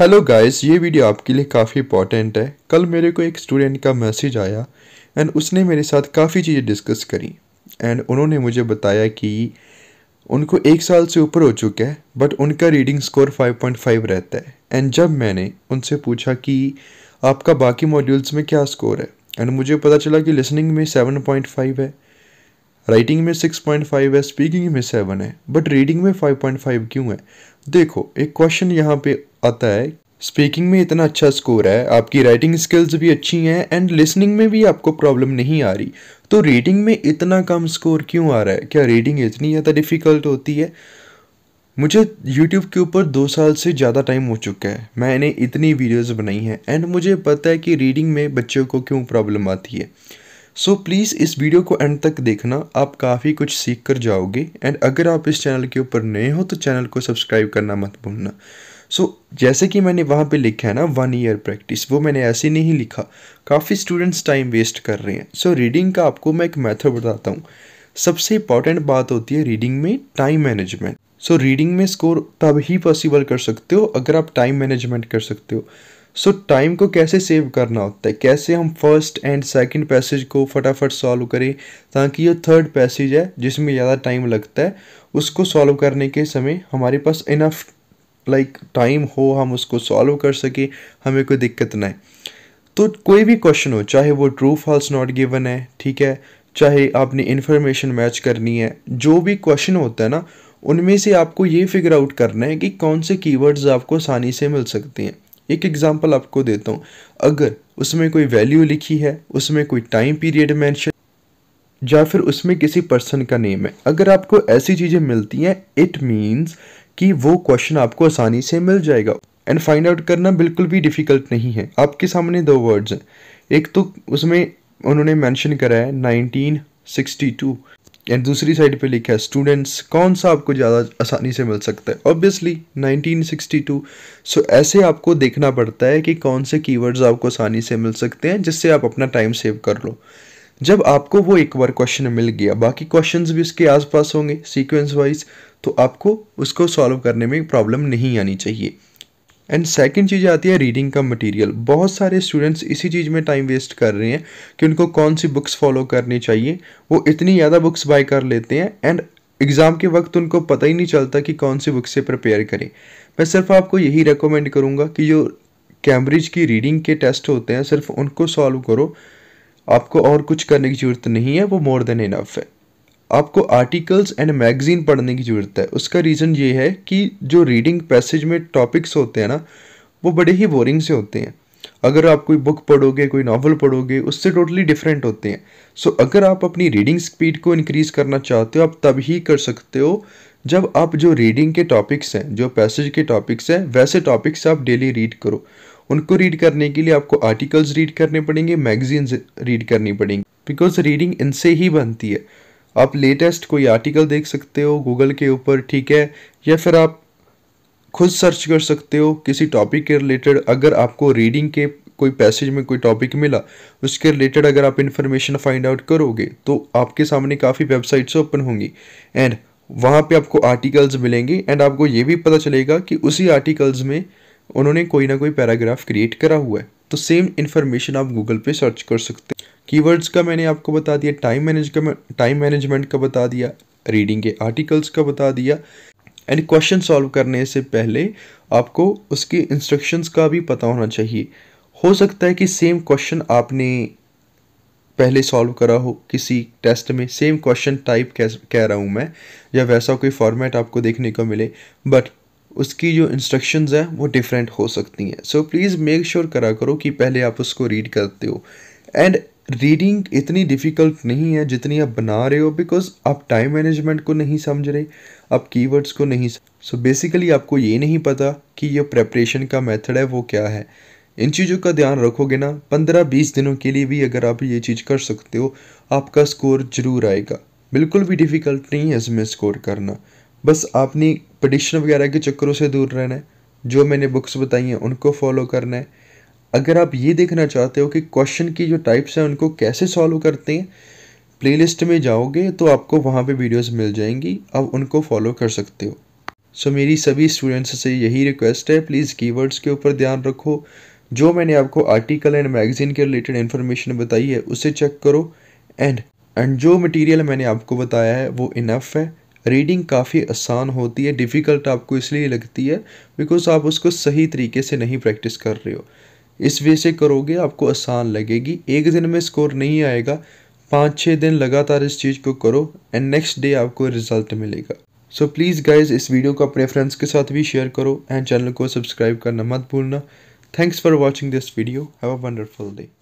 hello guys ये video आपके लिए काफ़ी इंपॉर्टेंट है कल मेरे को एक स्टूडेंट का मैसेज आया एंड उसने मेरे साथ काफ़ी चीज़ें डिस्कस करी एंड उन्होंने मुझे बताया कि उनको एक साल से ऊपर हो चुका है बट उनका रीडिंग स्कोर 5.5 रहता है एंड जब मैंने उनसे पूछा कि आपका बाकी मॉड्यूल्स में क्या स्कोर है एंड मुझे पता चला कि लिसनिंग में सेवन है राइटिंग में सिक्स पॉइंट फाइव है स्पीकिंग में सेवन है बट रीडिंग में फाइव पॉइंट फाइव क्यों है देखो एक क्वेश्चन यहाँ पे आता है स्पीकिंग में इतना अच्छा स्कोर है आपकी राइटिंग स्किल्स भी अच्छी हैं एंड लिसनिंग में भी आपको प्रॉब्लम नहीं आ रही तो रीडिंग में इतना कम स्कोर क्यों आ रहा है क्या रीडिंग इतनी ज़्यादा डिफ़िकल्ट होती है मुझे यूट्यूब के ऊपर दो साल से ज़्यादा टाइम हो चुका है मैंने इतनी वीडियोज़ बनाई हैं एंड मुझे पता है कि रीडिंग में बच्चों को क्यों प्रॉब्लम आती है सो प्लीज़ इस वीडियो को एंड तक देखना आप काफ़ी कुछ सीख कर जाओगे एंड अगर आप इस चैनल के ऊपर नए हो तो चैनल को सब्सक्राइब करना मत भूलना सो so, जैसे कि मैंने वहाँ पे लिखा है ना वन ईयर प्रैक्टिस वो मैंने ऐसे नहीं लिखा काफ़ी स्टूडेंट्स टाइम वेस्ट कर रहे हैं सो so, रीडिंग का आपको मैं एक मैथड बताता हूँ सबसे इंपॉर्टेंट बात होती है रीडिंग में टाइम मैनेजमेंट सो रीडिंग में स्कोर तब ही पॉसिबल कर सकते हो अगर आप टाइम मैनेजमेंट कर सकते हो सो so, टाइम को कैसे सेव करना होता है कैसे हम फर्स्ट एंड सेकंड पैसेज को फटाफट सॉल्व करें ताकि जो थर्ड पैसेज है जिसमें ज़्यादा टाइम लगता है उसको सॉल्व करने के समय हमारे पास इनफ लाइक टाइम हो हम उसको सॉल्व कर सकें हमें कोई दिक्कत ना आए तो कोई भी क्वेश्चन हो चाहे वो ट्रू फॉल्स नॉट गिवन है ठीक है चाहे आपने इन्फॉर्मेशन मैच करनी है जो भी क्वेश्चन होता है ना उनमें से आपको ये फिगर आउट करना है कि कौन से कीवर्ड्स आपको आसानी से मिल सकते हैं एक एग्जाम्पल आपको देता हूँ अगर उसमें कोई वैल्यू लिखी है उसमें कोई टाइम पीरियड मैंशन या फिर उसमें किसी पर्सन का नेम है अगर आपको ऐसी चीज़ें मिलती हैं इट मीन्स कि वो क्वेश्चन आपको आसानी से मिल जाएगा एंड फाइंड आउट करना बिल्कुल भी डिफ़िकल्ट नहीं है आपके सामने दो वर्ड्स हैं एक तो उसमें उन्होंने मेंशन करा है नाइनटीन सिक्सटी टू एंड दूसरी साइड पे लिखा है स्टूडेंट्स कौन सा आपको ज़्यादा आसानी से मिल सकता है ऑब्वियसली 1962 सो so, ऐसे आपको देखना पड़ता है कि कौन से कीवर्ड्स आपको आसानी से मिल सकते हैं जिससे आप अपना टाइम सेव कर लो जब आपको वो एक बार क्वेश्चन मिल गया बाकी क्वेश्चंस भी उसके आसपास होंगे सीक्वेंस वाइज तो आपको उसको सॉल्व करने में प्रॉब्लम नहीं आनी चाहिए एंड सेकंड चीज़ आती है रीडिंग का मटेरियल बहुत सारे स्टूडेंट्स इसी चीज़ में टाइम वेस्ट कर रहे हैं कि उनको कौन सी बुक्स फॉलो करनी चाहिए वो इतनी ज़्यादा बुक्स बाय कर लेते हैं एंड एग्ज़ाम के वक्त उनको पता ही नहीं चलता कि कौन सी बुक से प्रिपेयर करें मैं सिर्फ आपको यही रिकमेंड करूँगा कि जो कैम्ब्रिज की रीडिंग के टेस्ट होते हैं सिर्फ उनको सॉल्व करो आपको और कुछ करने की ज़रूरत नहीं है वो मोर देन इनफ है आपको आर्टिकल्स एंड मैगज़ीन पढ़ने की ज़रूरत है उसका रीज़न ये है कि जो रीडिंग पैसेज में टॉपिक्स होते हैं ना वो बड़े ही बोरिंग से होते हैं अगर आप कोई बुक पढ़ोगे कोई नावल पढ़ोगे उससे टोटली डिफरेंट होते हैं सो so, अगर आप अपनी रीडिंग स्पीड को इनक्रीज करना चाहते हो आप तब ही कर सकते हो जब आप जो रीडिंग के टॉपिक्स हैं जो पैसेज के टॉपिक्स हैं वैसे टॉपिक्स आप डेली रीड करो उनको रीड करने के लिए आपको आर्टिकल्स रीड करने पड़ेंगे मैगजीन्स रीड करनी पड़ेंगी बिकॉज रीडिंग इनसे ही बनती है आप लेटेस्ट कोई आर्टिकल देख सकते हो गूगल के ऊपर ठीक है या फिर आप खुद सर्च कर सकते हो किसी टॉपिक के रिलेटेड अगर आपको रीडिंग के कोई पैसेज में कोई टॉपिक मिला उसके रिलेटेड अगर आप इन्फॉर्मेशन फाइंड आउट करोगे तो आपके सामने काफ़ी वेबसाइट्स ओपन होंगी एंड वहाँ पे आपको आर्टिकल्स मिलेंगे एंड आपको ये भी पता चलेगा कि उसी आर्टिकल्स में उन्होंने कोई ना कोई पैराग्राफ क्रिएट करा हुआ है तो सेम इन्फॉर्मेशन आप गूगल पे सर्च कर सकते हैं कीवर्ड्स का मैंने आपको बता दिया टाइम मैनेज का टाइम मैनेजमेंट का बता दिया रीडिंग के आर्टिकल्स का बता दिया एंड क्वेश्चन सॉल्व करने से पहले आपको उसके इंस्ट्रक्शंस का भी पता होना चाहिए हो सकता है कि सेम क्वेश्चन आपने पहले सॉल्व करा हो किसी टेस्ट में सेम क्वेश्चन टाइप कह रहा हूँ मैं या वैसा कोई फॉर्मेट आपको देखने को मिले बट उसकी जो इंस्ट्रक्शंस हैं वो डिफरेंट हो सकती हैं सो प्लीज़ मेक श्योर करा करो कि पहले आप उसको रीड करते हो एंड रीडिंग इतनी डिफ़िकल्ट नहीं है जितनी आप बना रहे हो बिकॉज आप टाइम मैनेजमेंट को नहीं समझ रहे आप कीवर्ड्स को नहीं सो बेसिकली so आपको ये नहीं पता कि ये प्रेपरेशन का मेथड है वो क्या है इन चीज़ों का ध्यान रखोगे ना पंद्रह बीस दिनों के लिए भी अगर आप ये चीज़ कर सकते हो आपका स्कोर ज़रूर आएगा बिल्कुल भी डिफ़िकल्ट नहीं है इसमें स्कोर करना बस आपने पडिशन वगैरह के चक्करों से दूर रहना है जो मैंने बुक्स बताई हैं उनको फॉलो करना है अगर आप ये देखना चाहते हो कि क्वेश्चन की जो टाइप्स हैं उनको कैसे सॉल्व करते हैं प्लेलिस्ट में जाओगे तो आपको वहाँ पे वीडियोस मिल जाएंगी आप उनको फॉलो कर सकते हो सो so, मेरी सभी स्टूडेंट्स से यही रिक्वेस्ट है प्लीज़ कीवर्ड्स के ऊपर ध्यान रखो जो मैंने आपको आर्टिकल एंड मैगज़ीन के रिलेटेड इन्फॉर्मेशन बताई है उसे चेक करो एंड एंड जो मटेरियल मैंने आपको बताया है वो इनफ है रीडिंग काफ़ी आसान होती है डिफ़िकल्ट आपको इसलिए लगती है बिकॉज आप उसको सही तरीके से नहीं प्रैक्टिस कर रहे हो इस वे से करोगे आपको आसान लगेगी एक दिन में स्कोर नहीं आएगा पाँच छः दिन लगातार इस चीज़ को करो एंड नेक्स्ट डे आपको रिजल्ट मिलेगा सो प्लीज़ गाइज इस वीडियो को अपने फ्रेंड्स के साथ भी शेयर करो एंड चैनल को सब्सक्राइब करना मत भूलना thanks for watching this video have a wonderful day